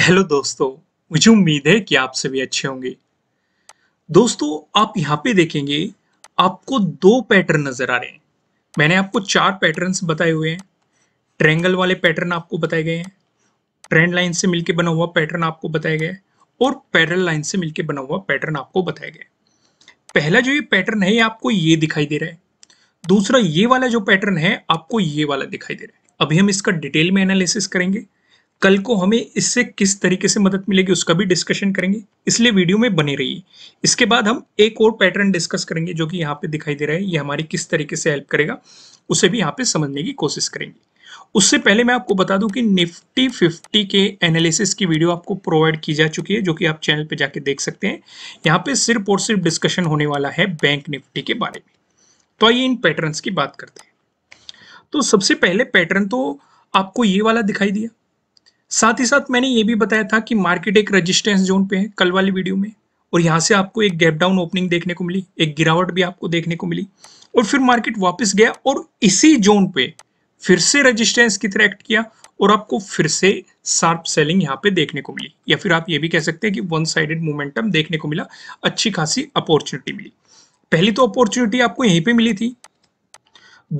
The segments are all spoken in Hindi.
हेलो दोस्तों मुझे उम्मीद है कि आप सभी अच्छे होंगे दोस्तों आप यहाँ पे देखेंगे आपको दो पैटर्न नज़र आ रहे हैं मैंने आपको चार पैटर्न्स बताए हुए हैं ट्रेंगल वाले पैटर्न आपको बताए गए हैं ट्रेंड लाइन से मिलके बना हुआ पैटर्न आपको बताया गया है और पैरल लाइन से मिलके बना हुआ पैटर्न आपको बताया गया पहला जो ये पैटर्न है ये आपको ये दिखाई दे रहा है दूसरा ये वाला जो पैटर्न है आपको ये वाला दिखाई दे रहा है अभी हम इसका डिटेल में एनालिसिस करेंगे कल को हमें इससे किस तरीके से मदद मिलेगी उसका भी डिस्कशन करेंगे इसलिए वीडियो में बने रहिए इसके बाद हम एक और पैटर्न डिस्कस करेंगे जो कि यहाँ पे दिखाई दे रहा है ये हमारी किस तरीके से हेल्प करेगा उसे भी यहाँ पे समझने की कोशिश करेंगे उससे पहले मैं आपको बता दूं कि निफ्टी 50 के एनालिसिस की वीडियो आपको प्रोवाइड की जा चुकी है जो कि आप चैनल पे जाके देख सकते हैं यहाँ पे सिर्फ और सिर्फ डिस्कशन होने वाला है बैंक निफ्टी के बारे में तो आइए इन पैटर्न्स की बात करते हैं तो सबसे पहले पैटर्न तो आपको ये वाला दिखाई दिया साथ ही साथ मैंने ये भी बताया था कि मार्केट एक रजिस्टेंस जोन पे है कल वाली वीडियो में और यहाँ से आपको एक गैप डाउन ओपनिंग देखने को मिली एक गिरावट भी आपको देखने को मिली और फिर मार्केट वापस गया और इसी जोन पे फिर से रजिस्टेंस की तरह एक्ट किया और आपको फिर से शार्प सेलिंग यहाँ पे देखने को मिली या फिर आप ये भी कह सकते हैं कि वन साइडेड मोमेंटम देखने को मिला अच्छी खासी अपॉर्चुनिटी मिली पहली तो अपॉर्चुनिटी आपको यहीं पर मिली थी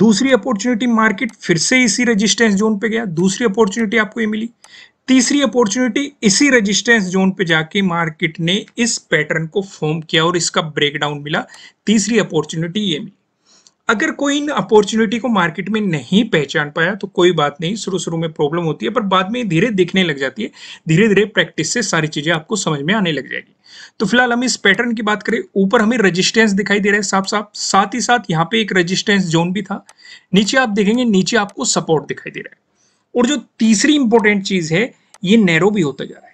दूसरी अपॉर्चुनिटी मार्केट फिर से इसी रेजिस्टेंस जोन पे गया दूसरी अपॉर्चुनिटी आपको ये मिली तीसरी अपॉर्चुनिटी इसी रेजिस्टेंस जोन पे जाके मार्केट ने इस पैटर्न को फॉर्म किया और इसका ब्रेकडाउन मिला तीसरी अपॉर्चुनिटी ये मिली अगर कोई इन अपॉर्चुनिटी को मार्केट में नहीं पहचान पाया तो कोई बात नहीं शुरू शुरू में प्रॉब्लम होती है पर बाद में धीरे दिखने लग जाती है धीरे धीरे प्रैक्टिस से सारी चीज़ें आपको समझ में आने लग जाएगी तो फिलहाल हम इस पैटर्न की बात करें ऊपर हमें रेजिस्टेंस दिखाई दे रहा है साफ साफ साथ ही साथ यहाँ पे एक रेजिस्टेंस जोन भी था नीचे आप देखेंगे नीचे आपको सपोर्ट दिखाई दे रहा है और जो तीसरी इंपॉर्टेंट चीज है ये नैरो भी होता जा रहा है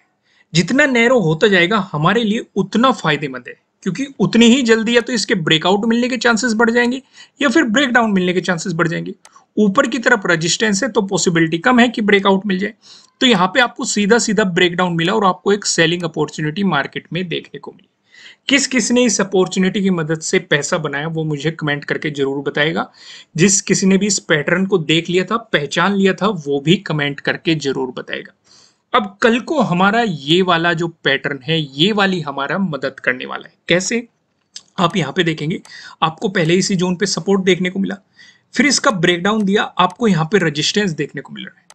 जितना नैरो होता जाएगा हमारे लिए उतना फायदेमंद है क्योंकि उतनी ही जल्दी या तो इसके ब्रेकआउट मिलने के चांसेस बढ़ जाएंगे या फिर ब्रेकडाउन मिलने के चांसेस बढ़ जाएंगे ऊपर की तरफ रेजिस्टेंस है तो पॉसिबिलिटी कम है कि ब्रेकआउट मिल जाए तो यहाँ पे आपको सीधा सीधा ब्रेकडाउन मिला और आपको एक सेलिंग अपॉर्चुनिटी मार्केट में देखने को मिली किस किसने इस अपॉर्चुनिटी की मदद से पैसा बनाया वो मुझे कमेंट करके जरूर बताएगा जिस किसी ने भी इस पैटर्न को देख लिया था पहचान लिया था वो भी कमेंट करके जरूर बताएगा अब कल को हमारा ये वाला जो पैटर्न है ये वाली हमारा मदद करने वाला है कैसे आप यहां पे देखेंगे आपको पहले इसी जोन पे सपोर्ट देखने को मिला फिर इसका ब्रेकडाउन दिया आपको यहाँ पे रेजिस्टेंस देखने को मिल रहा है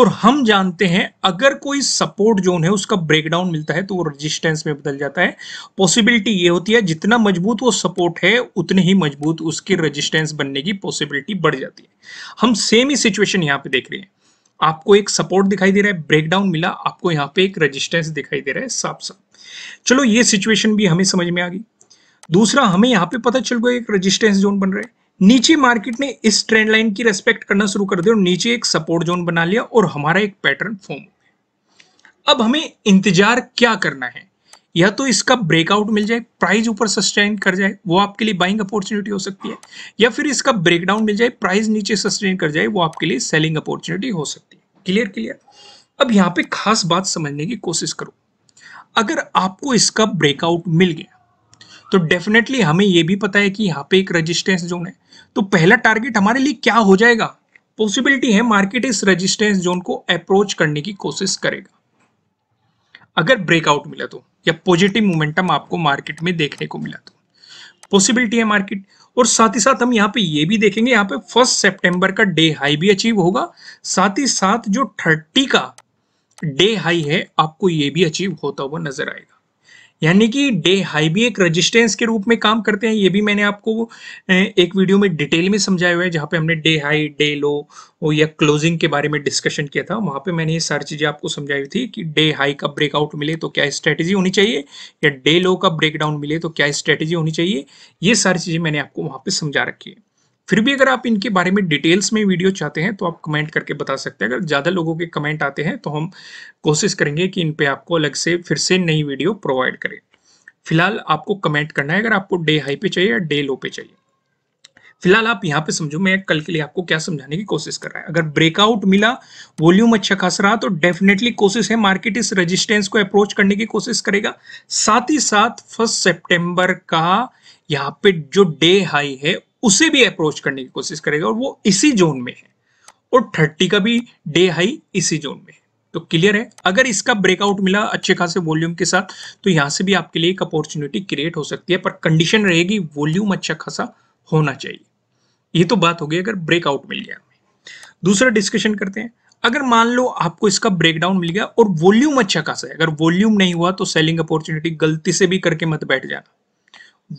और हम जानते हैं अगर कोई सपोर्ट जोन है उसका ब्रेकडाउन मिलता है तो वो रेजिस्टेंस में बदल जाता है पॉसिबिलिटी ये होती है जितना मजबूत वो सपोर्ट है उतने ही मजबूत उसकी रेजिस्टेंस बनने की पॉसिबिलिटी बढ़ जाती है हम सेम ही सिचुएशन यहां पे देख रहे हैं आपको एक सपोर्ट दिखाई दे रहा है ब्रेकडाउन मिला आपको यहाँ पे एक रेजिस्टेंस दिखाई दे रहा है साफ साफ चलो ये सिचुएशन भी हमें समझ में आ गई दूसरा हमें यहाँ पे पता चल गया एक रेजिस्टेंस जोन बन रहा है नीचे मार्केट ने इस ट्रेंड लाइन की रेस्पेक्ट करना शुरू कर दिया और नीचे एक सपोर्ट जोन बना लिया और हमारा एक पैटर्न फॉर्म हो गया अब हमें इंतजार क्या करना है या तो इसका ब्रेकआउट मिल जाए प्राइस ऊपर सस्टेन कर जाए वो आपके लिए बाइंग अपॉर्चुनिटी हो सकती है या फिर इसका ब्रेकडाउन मिल जाए प्राइस नीचे सस्टेन कर जाए वो आपके लिए सेलिंग अपॉर्चुनिटी हो सकती है क्लियर क्लियर अब यहाँ पे खास बात समझने की कोशिश करो अगर आपको इसका ब्रेकआउट मिल गया तो डेफिनेटली हमें यह भी पता है कि यहाँ पे एक रजिस्टेंस जोन है तो पहला टारगेट हमारे लिए क्या हो जाएगा पॉसिबिलिटी है मार्केट इस रजिस्टेंस जोन को अप्रोच करने की कोशिश करेगा अगर ब्रेकआउट मिला तो या पॉजिटिव मोमेंटम आपको मार्केट में देखने को मिला तो पॉसिबिलिटी है मार्केट और साथ ही साथ हम यहाँ पे ये भी देखेंगे यहाँ पे फर्स्ट सेप्टेम्बर का डे हाई भी अचीव होगा साथ ही साथ जो थर्टी का डे हाई है आपको ये भी अचीव होता हुआ नजर आएगा यानी कि डे हाई भी एक रजिस्टेंस के रूप में काम करते हैं ये भी मैंने आपको एक वीडियो में डिटेल में समझाया हुआ है जहाँ पे हमने डे हाई डे लो या क्लोजिंग के बारे में डिस्कशन किया था वहाँ पे मैंने ये सारी चीज़ें आपको समझाई थी कि डे हाई का ब्रेकआउट मिले तो क्या स्ट्रेटेजी होनी चाहिए या डे लो का ब्रेकडाउन मिले तो क्या स्ट्रेटेजी होनी चाहिए ये सारी चीज़ें मैंने आपको वहाँ पर समझा रखी है फिर भी अगर आप इनके बारे में डिटेल्स में वीडियो चाहते हैं तो आप कमेंट करके बता सकते हैं अगर ज़्यादा लोगों के कमेंट आते हैं तो हम कोशिश करेंगे कि इन पर आपको अलग से फिर से नई वीडियो प्रोवाइड करें फिलहाल आपको कमेंट करना है अगर आपको डे हाई पे चाहिए या डे लो पे चाहिए फिलहाल आप यहाँ पे समझो मैं कल के लिए आपको क्या समझाने की कोशिश कर रहा है अगर ब्रेकआउट मिला वॉल्यूम अच्छा खास रहा तो डेफिनेटली कोशिश है मार्केट इस रेजिस्टेंस को अप्रोच करने की कोशिश करेगा साथ ही साथ फर्स्ट सेप्टेम्बर का यहाँ पे जो डे हाई है उसे भी अप्रोच करने की कोशिश करेगा और वो इसी जोन में है और थर्टी का भी डे हाई इसी जोन में है तो क्लियर है अगर इसका ब्रेकआउट मिला अच्छे खासे वॉल्यूम के साथ तो यहां से भी आपके लिए एक अपॉर्चुनिटी क्रिएट हो सकती है पर कंडीशन रहेगी वॉल्यूम अच्छा खासा होना चाहिए ये तो बात हो गई अगर ब्रेकआउट मिल गया दूसरा डिस्कशन करते हैं अगर मान लो आपको इसका ब्रेकडाउन मिल गया और वॉल्यूम अच्छा खासा है अगर वॉल्यूम नहीं हुआ तो सेलिंग अपॉर्चुनिटी गलती से भी करके मत बैठ जाना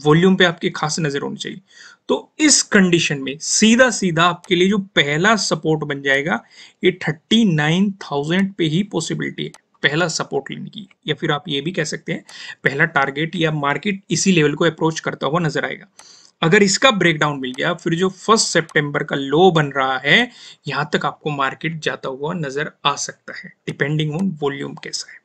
वॉल्यूम पे आपकी खास नजर होनी चाहिए तो इस कंडीशन में सीधा सीधा आपके लिए जो पहला सपोर्ट बन जाएगा ये थर्टी नाइन थाउजेंड पे ही पॉसिबिलिटी है पहला सपोर्ट लेने की या फिर आप ये भी कह सकते हैं पहला टारगेट या मार्केट इसी लेवल को अप्रोच करता हुआ नजर आएगा अगर इसका ब्रेकडाउन मिल गया फिर जो फर्स्ट सेप्टेम्बर का लो बन रहा है यहां तक आपको मार्केट जाता हुआ नजर आ सकता है डिपेंडिंग ऑन वॉल्यूम कैसा है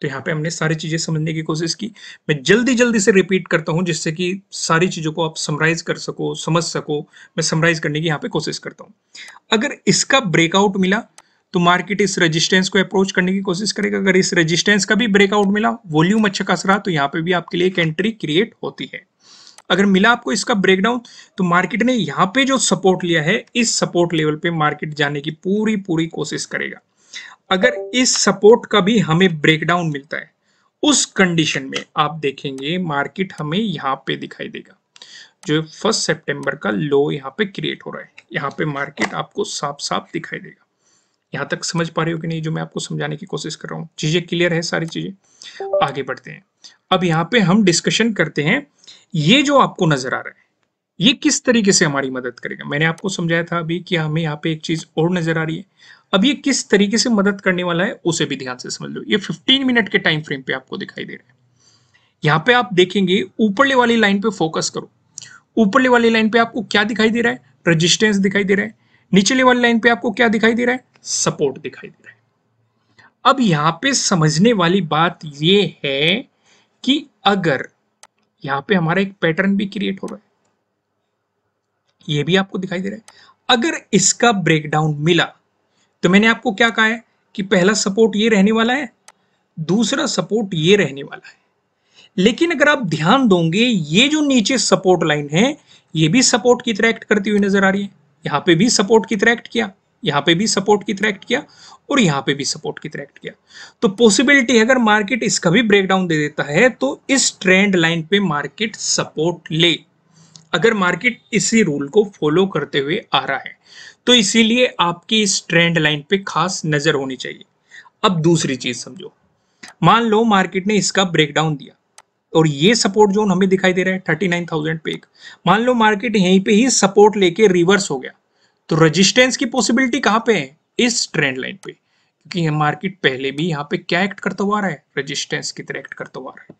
तो यहाँ पे हमने सारी चीज़ें समझने की कोशिश की मैं जल्दी जल्दी से रिपीट करता हूँ जिससे कि सारी चीज़ों को आप समराइज कर सको समझ सको मैं समराइज करने की यहाँ पे कोशिश करता हूँ अगर इसका ब्रेकआउट मिला तो मार्केट इस रेजिस्टेंस को अप्रोच करने की कोशिश करेगा अगर इस रेजिस्टेंस का भी ब्रेकआउट मिला वॉल्यूम अच्छा खास रहा तो यहाँ पे भी आपके लिए एक एंट्री क्रिएट होती है अगर मिला आपको इसका ब्रेकडाउन तो मार्केट ने यहाँ पे जो सपोर्ट लिया है इस सपोर्ट लेवल पे मार्केट जाने की पूरी पूरी कोशिश करेगा अगर इस सपोर्ट का भी हमें ब्रेकडाउन मिलता है उस कंडीशन में आप देखेंगे मार्केट हमें यहाँ पे दिखाई देगा जो फर्स्ट सितंबर का लो यहाँ पे क्रिएट हो रहा है यहाँ पे मार्केट आपको साफ साफ दिखाई देगा यहाँ तक समझ पा रहे हो कि नहीं जो मैं आपको समझाने की कोशिश कर रहा हूँ चीजें क्लियर है सारी चीजें आगे बढ़ते हैं अब यहाँ पे हम डिस्कशन करते हैं ये जो आपको नजर आ रहा है ये किस तरीके से हमारी मदद करेगा मैंने आपको समझाया था अभी कि हमें यहाँ पे एक चीज और नजर आ रही है अब ये किस तरीके से मदद करने वाला है उसे भी ध्यान से समझ लो ये 15 मिनट के टाइम फ्रेम पे आपको दिखाई दे रहा है यहाँ पे आप देखेंगे ऊपरले वाली लाइन पे फोकस करो ऊपरले वाली लाइन पे आपको क्या दिखाई दे रहा है रेजिस्टेंस दिखाई दे रहा है निचले वाली लाइन पे आपको क्या दिखाई दे रहा है सपोर्ट दिखाई दे रहा है अब यहाँ पे समझने वाली बात ये है कि अगर यहाँ पे हमारा एक पैटर्न भी क्रिएट हो रहा है ये भी आपको दिखाई दे रहा है अगर इसका ब्रेकडाउन मिला तो मैंने आपको क्या कहा है कि पहला सपोर्ट ये रहने वाला है दूसरा सपोर्ट ये रहने वाला है लेकिन अगर आप ध्यान दोगे ये जो नीचे सपोर्ट लाइन है ये भी सपोर्ट की तरह एक्ट करती हुई नजर आ रही है यहां पे भी सपोर्ट की तरह एक्ट किया यहां पे भी सपोर्ट की तरह एक्ट किया और यहां पे भी सपोर्ट की तरह एक्ट किया तो पॉसिबिलिटी है अगर मार्केट इसका भी ब्रेकडाउन दे देता है तो इस ट्रेंड लाइन पे मार्केट सपोर्ट ले अगर मार्केट इसी रूल को फॉलो करते हुए आ रहा है तो इसीलिए आपकी इस ट्रेंड लाइन पे खास नज़र होनी चाहिए अब दूसरी चीज़ समझो मान लो मार्केट ने इसका ब्रेकडाउन दिया और ये सपोर्ट जोन हमें दिखाई दे रहा है थर्टी नाइन थाउजेंड पे मान लो मार्केट यहीं पे ही सपोर्ट लेके रिवर्स हो गया तो रेजिस्टेंस की पॉसिबिलिटी कहां पे है इस ट्रेंड लाइन पे क्योंकि मार्केट पहले भी यहाँ पे क्या एक्ट करता हुआ रहा है रेजिस्टेंस की तरह एक्ट करता हुआ रहा है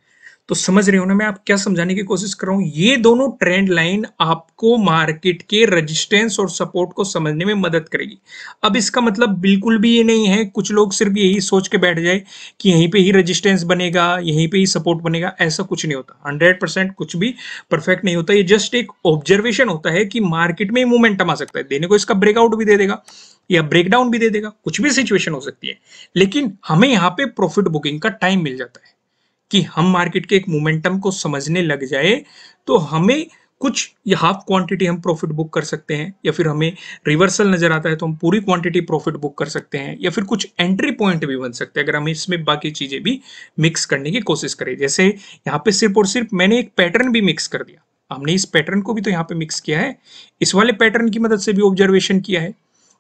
तो समझ रहे हो ना मैं आप क्या समझाने की कोशिश कर रहा हूँ ये दोनों ट्रेंड लाइन आपको मार्केट के रेजिस्टेंस और सपोर्ट को समझने में मदद करेगी अब इसका मतलब बिल्कुल भी ये नहीं है कुछ लोग सिर्फ यही सोच के बैठ जाए कि यहीं पे ही रेजिस्टेंस बनेगा यहीं पे ही सपोर्ट बनेगा ऐसा कुछ नहीं होता हंड्रेड परसेंट कुछ भी परफेक्ट नहीं होता ये जस्ट एक ऑब्जर्वेशन होता है कि मार्केट में मोमेंटम आ सकता है देने को इसका ब्रेकआउट भी दे देगा या ब्रेकडाउन भी दे देगा कुछ भी सिचुएशन हो सकती है लेकिन हमें यहाँ पे प्रॉफिट बुकिंग का टाइम मिल जाता है कि हम मार्केट के एक मोमेंटम को समझने लग जाए तो हमें कुछ या हाफ क्वांटिटी हम प्रॉफिट बुक कर सकते हैं या फिर हमें रिवर्सल नज़र आता है तो हम पूरी क्वांटिटी प्रॉफिट बुक कर सकते हैं या फिर कुछ एंट्री पॉइंट भी बन सकते हैं अगर हम इसमें बाकी चीज़ें भी मिक्स करने की कोशिश करें जैसे यहाँ पे सिर्फ और सिर्फ मैंने एक पैटर्न भी मिक्स कर दिया हमने इस पैटर्न को भी तो यहाँ पे मिक्स किया है इस वाले पैटर्न की मदद से भी ऑब्जर्वेशन किया है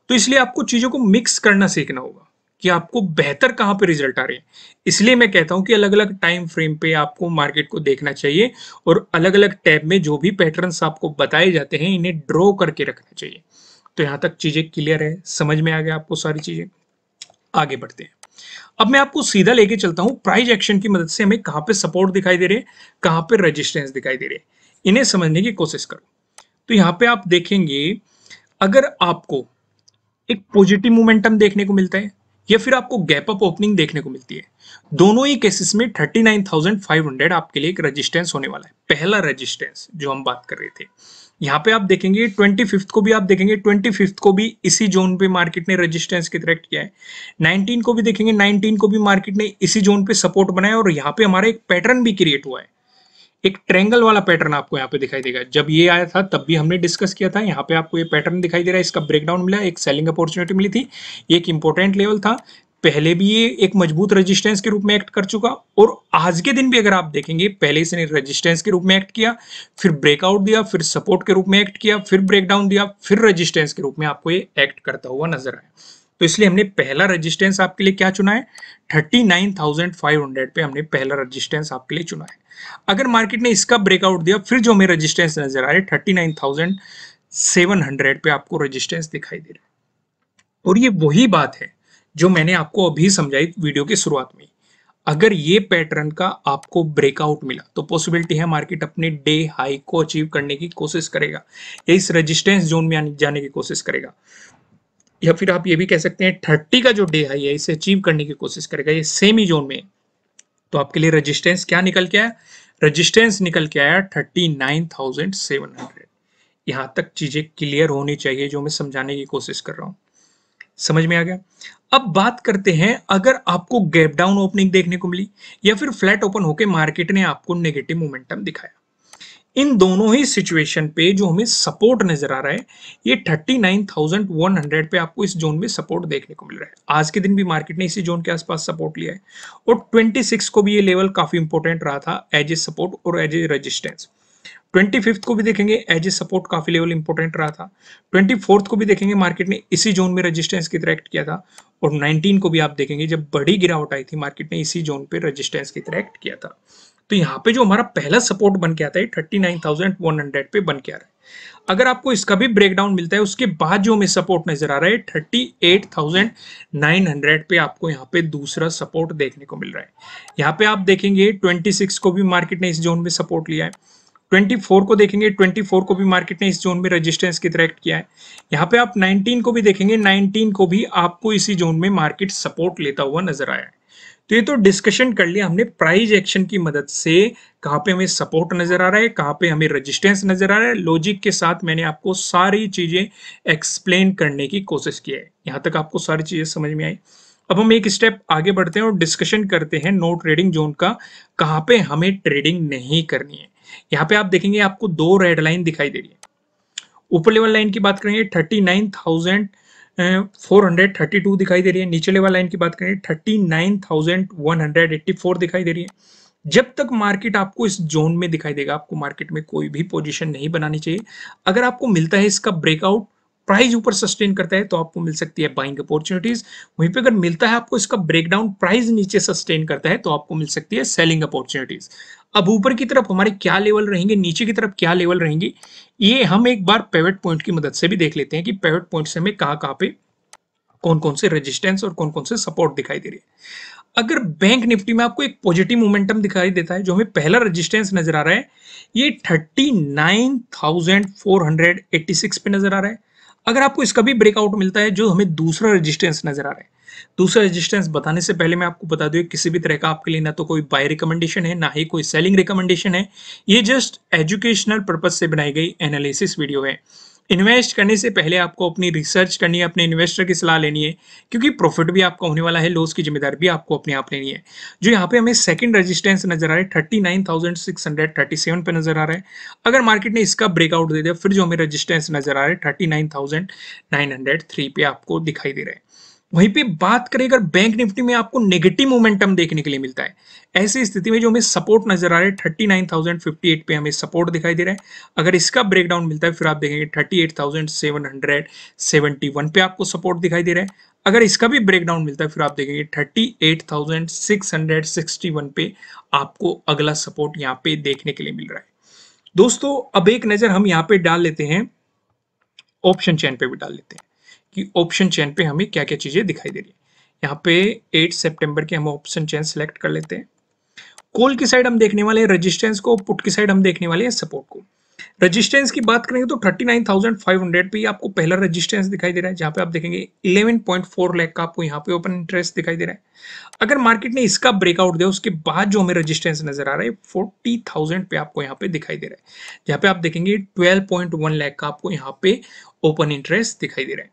तो इसलिए आपको चीज़ों को मिक्स करना सीखना होगा कि आपको बेहतर कहाँ पे रिजल्ट आ रहे हैं इसलिए मैं कहता हूँ कि अलग अलग टाइम फ्रेम पे आपको मार्केट को देखना चाहिए और अलग अलग टैब में जो भी पैटर्न्स आपको बताए जाते हैं इन्हें ड्रॉ करके रखना चाहिए तो यहाँ तक चीज़ें क्लियर है समझ में आ गया आपको सारी चीज़ें आगे बढ़ते हैं अब मैं आपको सीधा लेके चलता हूँ प्राइज एक्शन की मदद से हमें कहाँ पे सपोर्ट दिखाई दे रहे हैं कहाँ पे रेजिस्टेंस दिखाई दे रहे हैं इन्हें समझने की कोशिश करो तो यहाँ पे आप देखेंगे अगर आपको एक पॉजिटिव मोमेंटम देखने को मिलता है या फिर आपको गैप अप ओपनिंग देखने को मिलती है दोनों ही केसेस में 39,500 आपके लिए एक रेजिस्टेंस होने वाला है पहला रेजिस्टेंस जो हम बात कर रहे थे यहाँ पे आप देखेंगे ट्वेंटी फिफ्थ को भी आप देखेंगे ट्वेंटी फिफ्थ को भी इसी जोन पे मार्केट ने रेजिस्टेंस की तरह किया है नाइनटीन को भी देखेंगे नाइनटीन को भी मार्केट ने इसी जोन पे सपोर्ट बनाया और यहाँ पे हमारा एक पैटर्न भी क्रिएट हुआ है एक ट्रेंगल वाला पैटर्न आपको यहाँ पे दिखाई देगा जब ये आया था तब भी हमने डिस्कस किया था यहाँ पे आपको ये पैटर्न दिखाई दे रहा है इसका ब्रेकडाउन मिला एक सेलिंग अपॉर्चुनिटी मिली थी एक इंपॉर्टेंट लेवल था पहले भी ये एक मजबूत रेजिस्टेंस के रूप में एक्ट कर चुका और आज के दिन भी अगर आप देखेंगे पहले इसने रेजिस्टेंस के रूप में एक्ट किया फिर ब्रेकआउट दिया फिर सपोर्ट के रूप में एक्ट किया फिर ब्रेकडाउन दिया फिर रेजिस्टेंस के रूप में आपको ये एक्ट करता हुआ नजर आया तो इसलिए हमने पहला रजिस्टेंस आपके लिए क्या चुना है thirty nine thousand five hundred पे हमने पहला रजिस्टेंस आपके लिए चुना है अगर मार्केट ने इसका ब्रेकआउट दिया फिर जो हमें रजिस्टेंस नजर आ रहे thirty nine thousand seven hundred पे आपको रजिस्टेंस दिखाई दे रहा है और ये वही बात है जो मैंने आपको अभी समझाई वीडियो की शुरुआत में अगर ये पैटर्न का आपको ब्रेकआउट मिला तो पॉसिबिलिटी है मार्केट अपने डे हाई को अचीव करने की कोशिश करेगा इस रेजिस्टेंस जोन में जाने की कोशिश करेगा या फिर आप ये भी कह सकते हैं थर्टी का जो डे हाई है इसे अचीव करने की कोशिश करेगा ये सेमी जोन में तो आपके लिए रजिस्टेंस क्या निकल के आया रजिस्टेंस निकल के आया thirty nine thousand seven hundred यहां तक चीज़ें क्लियर होनी चाहिए जो मैं समझाने की कोशिश कर रहा हूँ समझ में आ गया अब बात करते हैं अगर आपको गैप डाउन ओपनिंग देखने को मिली या फिर फ्लैट ओपन होकर मार्केट ने आपको नेगेटिव मोमेंटम दिखाया इन दोनों ही सिचुएशन पे जो हमें सपोर्ट नजर आ रहा है ये 39,100 पे आपको इस जोन में सपोर्ट देखने को मिल रहा है आज के दिन भी मार्केट ने इसी जोन के आसपास सपोर्ट लिया है और 26 को भी ये लेवल काफी इंपोर्टेंट रहा था एज ए सपोर्ट और एज ए रजिस्टेंस 25th को भी देखेंगे एज ए सपोर्ट काफी लेवल इंपोर्टेंट रहा था 24th को भी देखेंगे मार्केट ने इसी जोन में रेजिस्टेंस की तरह एक्ट किया था और 19 को भी आप देखेंगे जब बड़ी गिरावट आई थी मार्केट ने इसी जोन पे रेजिस्टेंस की तरह एक्ट किया था तो यहाँ पे जो हमारा पहला सपोर्ट बन के आता है thirty nine thousand one hundred पे बन के आ रहा है अगर आपको इसका भी ब्रेकडाउन मिलता है उसके बाद जो हमें सपोर्ट नजर आ रहा है thirty eight thousand nine hundred पे आपको यहाँ पे दूसरा सपोर्ट देखने को मिल रहा है यहाँ पे आप देखेंगे ट्वेंटी सिक्स को भी मार्केट ने इस जोन में सपोर्ट लिया है 24 को देखेंगे 24 को भी मार्केट ने इस जोन में रेजिस्टेंस की तरह एक्ट किया है यहाँ पे आप 19 को भी देखेंगे 19 को भी आपको इसी जोन में मार्केट सपोर्ट लेता हुआ नजर आया है तो ये तो डिस्कशन कर लिया हमने प्राइज एक्शन की मदद से कहाँ पे हमें सपोर्ट नजर आ रहा है कहाँ पे हमें रेजिस्टेंस नजर आ रहा है लॉजिक के साथ मैंने आपको सारी चीजें एक्सप्लेन करने की कोशिश की है यहाँ तक आपको सारी चीजें समझ में आई अब हम एक स्टेप आगे बढ़ते हैं और डिस्कशन करते हैं नो ट्रेडिंग जोन का कहाँ पे हमें ट्रेडिंग नहीं करनी है यहाँ पे आप देखेंगे आपको दो रेड लाइन दिखाई दे रही है ऊपर लेवल लाइन की बात करेंगे thirty nine thousand four hundred thirty two दिखाई दे रही है नीचे लेवल लाइन की बात करें thirty nine thousand one hundred eighty four दिखाई दे रही है जब तक मार्केट आपको इस जोन में दिखाई देगा आपको मार्केट में कोई भी पोजीशन नहीं बनानी चाहिए अगर आपको मिलता है इसका ब्रेकआउट प्राइस ऊपर सस्टेन करता है तो आपको मिल सकती है बाइंग अपॉर्चुनिटीज वहीं पे अगर मिलता है आपको इसका ब्रेकडाउन प्राइस नीचे सस्टेन करता है तो आपको मिल सकती है सेलिंग अपॉर्चुनिटीज अब ऊपर की तरफ हमारे क्या लेवल रहेंगे नीचे की तरफ क्या लेवल रहेंगे ये हम एक बार पेवेट पॉइंट की मदद से भी देख लेते हैं कि पेवेट पॉइंट से हमें कहाँ कहाँ पे कौन कौन से रेजिस्टेंस और कौन कौन से सपोर्ट दिखाई दे रहे हैं अगर बैंक निफ्टी में आपको एक पॉजिटिव मोमेंटम दिखाई देता है जो हमें पहला रेजिस्टेंस नजर आ रहा है ये 39,486 पे नजर आ रहा है अगर आपको इसका भी ब्रेकआउट मिलता है जो हमें दूसरा रेजिस्टेंस नजर आ रहा है दूसरा रेजिस्टेंस बताने से पहले मैं आपको बता दूं किसी भी तरह का आपके लिए ना तो कोई बाय रिकमेंडेशन है ना ही कोई सेलिंग रिकमेंडेशन है ये जस्ट एजुकेशनल पर्पज से बनाई गई एनालिसिस वीडियो है इन्वेस्ट करने से पहले आपको अपनी रिसर्च करनी है अपने इन्वेस्टर की सलाह लेनी है क्योंकि प्रॉफिट भी आपका होने वाला है लॉस की जिम्मेदारी भी आपको अपने आप लेनी है जो यहाँ पे हमें सेकंड रेजिस्टेंस नजर आ रहा है thirty nine thousand six hundred thirty seven पे नजर आ रहा है अगर मार्केट ने इसका ब्रेकआउट दे दिया फिर जो हमें रजिस्टेंस नजर आ रहा है thirty nine thousand nine hundred three पे आपको दिखाई दे रहा है वहीं पे बात करें अगर बैंक निफ्टी में आपको नेगेटिव मोमेंटम देखने के लिए मिलता है ऐसी स्थिति में जो हमें सपोर्ट नजर आ रहा है thirty nine thousand fifty eight पे हमें सपोर्ट दिखाई दे रहा है अगर इसका ब्रेकडाउन मिलता है फिर आप देखेंगे thirty eight thousand seven hundred seventy one पे आपको सपोर्ट दिखाई दे रहा है अगर इसका भी ब्रेकडाउन मिलता है फिर आप देखेंगे thirty eight thousand six hundred sixty one पे आपको अगला सपोर्ट यहाँ पे देखने के लिए मिल रहा है दोस्तों अब एक नजर हम यहाँ पे डाल लेते हैं ऑप्शन चैन पे भी डाल लेते हैं कि ऑप्शन चैन पे हमें क्या क्या चीज़ें दिखाई दे रही है यहाँ पे 8 सितंबर के हम ऑप्शन चैन सेलेक्ट कर लेते हैं कोल की साइड हम देखने वाले हैं रजिस्टेंस को पुट की साइड हम देखने वाले हैं सपोर्ट को रेजिस्टेंस की बात करेंगे तो 39,500 पे आपको पहला रेजिस्टेंस दिखाई दे रहा है जहां पे आप देखेंगे 11.4 लाख का आपको यहाँ पे ओपन इंटरेस्ट दिखाई दे रहा है अगर मार्केट ने इसका ब्रेकआउट दिया उसके बाद जो हमें रेजिस्टेंस नजर आ रहा है 40,000 पे आपको यहाँ पे दिखाई दे रहा है जहां पे आप देखेंगे ट्वेल्व पॉइंट का आपको यहाँ पे ओपन इंटरेस्ट दिखाई दे रहा है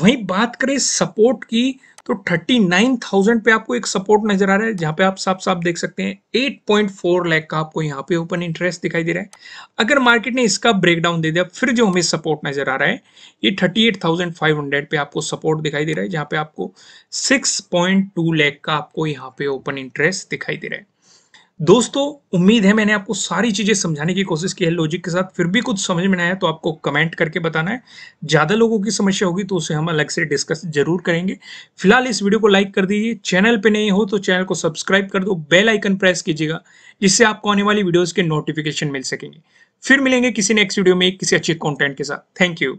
वहीं बात करें सपोर्ट की तो 39,000 पे आपको एक सपोर्ट नजर आ रहा है जहां पे आप साफ साफ देख सकते हैं 8.4 लैख का आपको यहां पे ओपन इंटरेस्ट दिखाई दे रहा है अगर मार्केट ने इसका ब्रेकडाउन दे दिया फिर जो हमें सपोर्ट नजर आ रहा है ये 38,500 पे आपको सपोर्ट दिखाई दे रहा है जहां पे आपको 6.2 लैख का आपको यहाँ पे ओपन इंटरेस्ट दिखाई दे रहा है दोस्तों उम्मीद है मैंने आपको सारी चीज़ें समझाने की कोशिश की है लॉजिक के साथ फिर भी कुछ समझ में ना आया तो आपको कमेंट करके बताना है ज़्यादा लोगों की समस्या होगी तो उसे हम अलग से डिस्कस जरूर करेंगे फिलहाल इस वीडियो को लाइक कर दीजिए चैनल पे नहीं हो तो चैनल को सब्सक्राइब कर दो बेल आइकन प्रेस कीजिएगा जिससे आपको आने वाली वीडियोज़ के नोटिफिकेशन मिल सकेंगे फिर मिलेंगे किसी नेक्स्ट वीडियो में किसी अच्छे कॉन्टेंट के साथ थैंक यू